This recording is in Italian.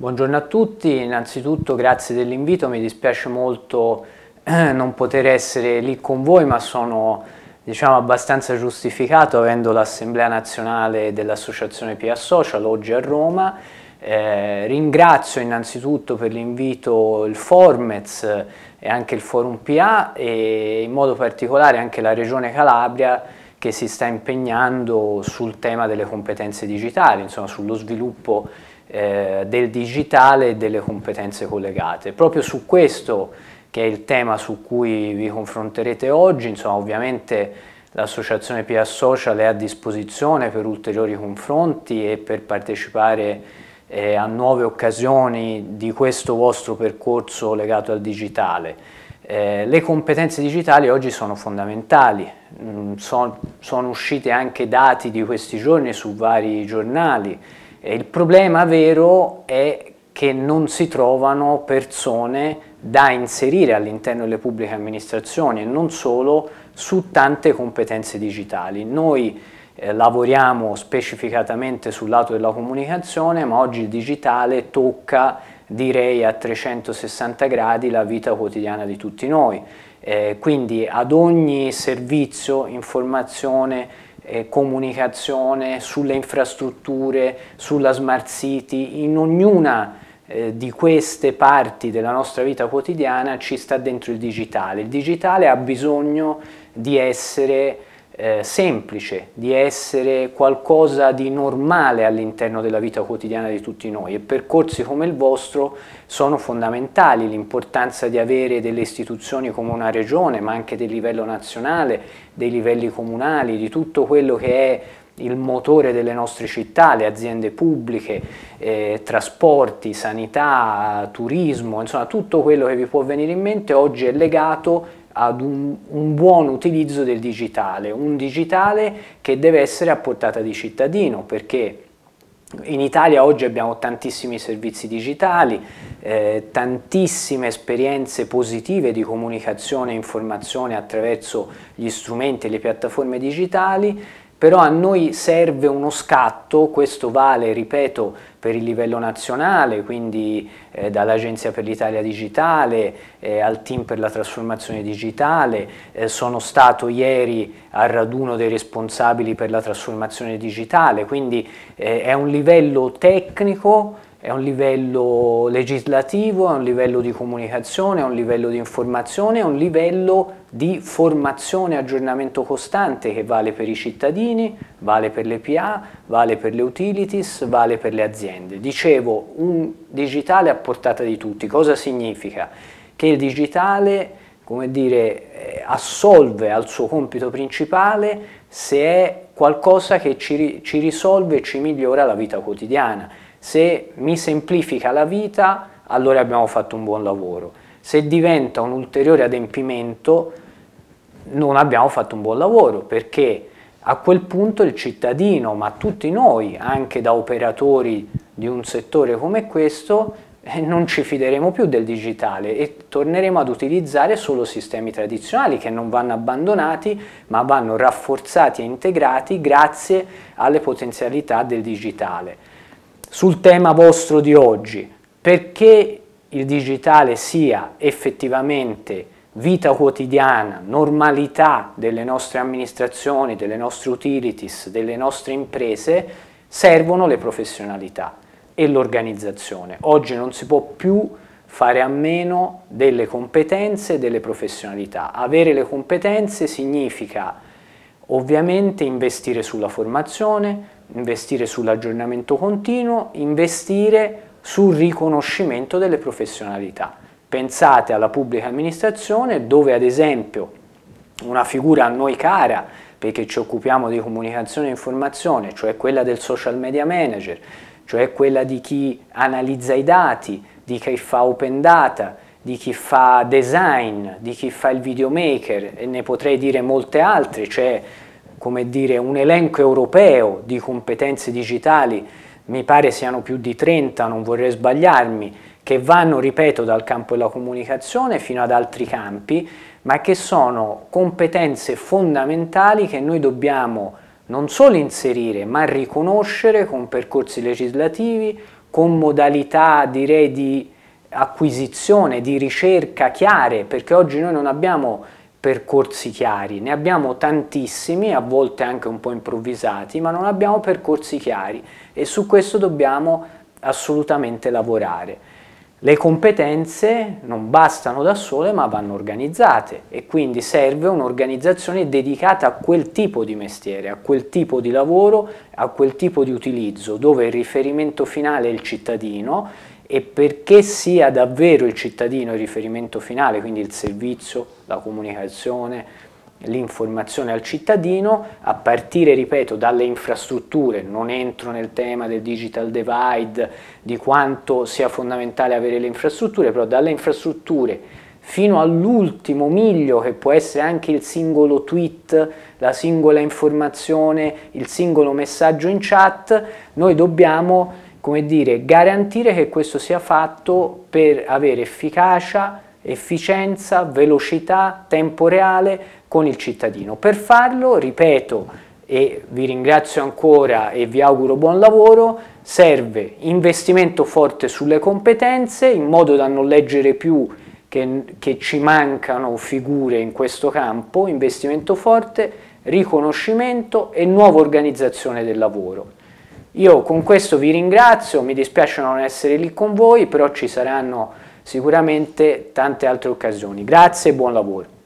Buongiorno a tutti, innanzitutto grazie dell'invito, mi dispiace molto eh, non poter essere lì con voi ma sono diciamo, abbastanza giustificato avendo l'Assemblea Nazionale dell'Associazione Pia Social oggi a Roma. Eh, ringrazio innanzitutto per l'invito il Formez e anche il Forum PA e in modo particolare anche la Regione Calabria che si sta impegnando sul tema delle competenze digitali, insomma sullo sviluppo eh, del digitale e delle competenze collegate. Proprio su questo che è il tema su cui vi confronterete oggi, insomma ovviamente l'associazione PIA Social è a disposizione per ulteriori confronti e per partecipare eh, a nuove occasioni di questo vostro percorso legato al digitale. Eh, le competenze digitali oggi sono fondamentali, mm, son, sono uscite anche dati di questi giorni su vari giornali il problema vero è che non si trovano persone da inserire all'interno delle pubbliche amministrazioni e non solo su tante competenze digitali. Noi eh, lavoriamo specificatamente sul lato della comunicazione, ma oggi il digitale tocca direi a 360 gradi la vita quotidiana di tutti noi. Eh, quindi ad ogni servizio, informazione, eh, comunicazione, sulle infrastrutture, sulla smart city, in ognuna eh, di queste parti della nostra vita quotidiana ci sta dentro il digitale. Il digitale ha bisogno di essere eh, semplice, di essere qualcosa di normale all'interno della vita quotidiana di tutti noi e percorsi come il vostro sono fondamentali, l'importanza di avere delle istituzioni come una regione, ma anche del livello nazionale, dei livelli comunali, di tutto quello che è il motore delle nostre città, le aziende pubbliche, eh, trasporti, sanità, turismo, insomma tutto quello che vi può venire in mente oggi è legato ad un, un, buon utilizzo del digitale, un digitale che deve essere a portata di cittadino perché in Italia oggi abbiamo tantissimi servizi digitali, eh, tantissime esperienze positive di comunicazione e informazione attraverso gli strumenti e le piattaforme digitali però a noi serve uno scatto, questo vale, ripeto, per il livello nazionale, quindi eh, dall'Agenzia per l'Italia Digitale eh, al team per la trasformazione digitale, eh, sono stato ieri al raduno dei responsabili per la trasformazione digitale, quindi eh, è un livello tecnico è un livello legislativo, è un livello di comunicazione, è un livello di informazione, è un livello di formazione e aggiornamento costante che vale per i cittadini, vale per le PA, vale per le utilities, vale per le aziende. Dicevo, un digitale a portata di tutti. Cosa significa? Che il digitale come dire, eh, assolve al suo compito principale se è qualcosa che ci, ci risolve e ci migliora la vita quotidiana se mi semplifica la vita, allora abbiamo fatto un buon lavoro. Se diventa un ulteriore adempimento, non abbiamo fatto un buon lavoro, perché a quel punto il cittadino, ma tutti noi, anche da operatori di un settore come questo, eh, non ci fideremo più del digitale e torneremo ad utilizzare solo sistemi tradizionali che non vanno abbandonati ma vanno rafforzati e integrati grazie alle potenzialità del digitale sul tema vostro di oggi, perché il digitale sia effettivamente vita quotidiana, normalità delle nostre amministrazioni, delle nostre utilities, delle nostre imprese, servono le professionalità e l'organizzazione. Oggi non si può più fare a meno delle competenze e delle professionalità. Avere le competenze significa ovviamente investire sulla formazione, investire sull'aggiornamento continuo, investire sul riconoscimento delle professionalità. Pensate alla pubblica amministrazione dove ad esempio una figura a noi cara, perché ci occupiamo di comunicazione e informazione, cioè quella del social media manager, cioè quella di chi analizza i dati, di chi fa open data, di chi fa design, di chi fa il videomaker e ne potrei dire molte altre, cioè come dire, un elenco europeo di competenze digitali, mi pare siano più di 30, non vorrei sbagliarmi, che vanno, ripeto, dal campo della comunicazione fino ad altri campi, ma che sono competenze fondamentali che noi dobbiamo non solo inserire, ma riconoscere con percorsi legislativi, con modalità direi di acquisizione, di ricerca chiare, perché oggi noi non abbiamo percorsi chiari, ne abbiamo tantissimi, a volte anche un po' improvvisati, ma non abbiamo percorsi chiari e su questo dobbiamo assolutamente lavorare. Le competenze non bastano da sole ma vanno organizzate e quindi serve un'organizzazione dedicata a quel tipo di mestiere, a quel tipo di lavoro, a quel tipo di utilizzo, dove il riferimento finale è il cittadino, e perché sia davvero il cittadino il riferimento finale, quindi il servizio, la comunicazione, l'informazione al cittadino a partire, ripeto, dalle infrastrutture, non entro nel tema del digital divide, di quanto sia fondamentale avere le infrastrutture, però dalle infrastrutture fino all'ultimo miglio che può essere anche il singolo tweet, la singola informazione, il singolo messaggio in chat, noi dobbiamo come dire, garantire che questo sia fatto per avere efficacia, efficienza, velocità, tempo reale con il cittadino. Per farlo, ripeto, e vi ringrazio ancora e vi auguro buon lavoro, serve investimento forte sulle competenze in modo da non leggere più che, che ci mancano figure in questo campo, investimento forte, riconoscimento e nuova organizzazione del lavoro. Io con questo vi ringrazio, mi dispiace non essere lì con voi, però ci saranno sicuramente tante altre occasioni. Grazie e buon lavoro.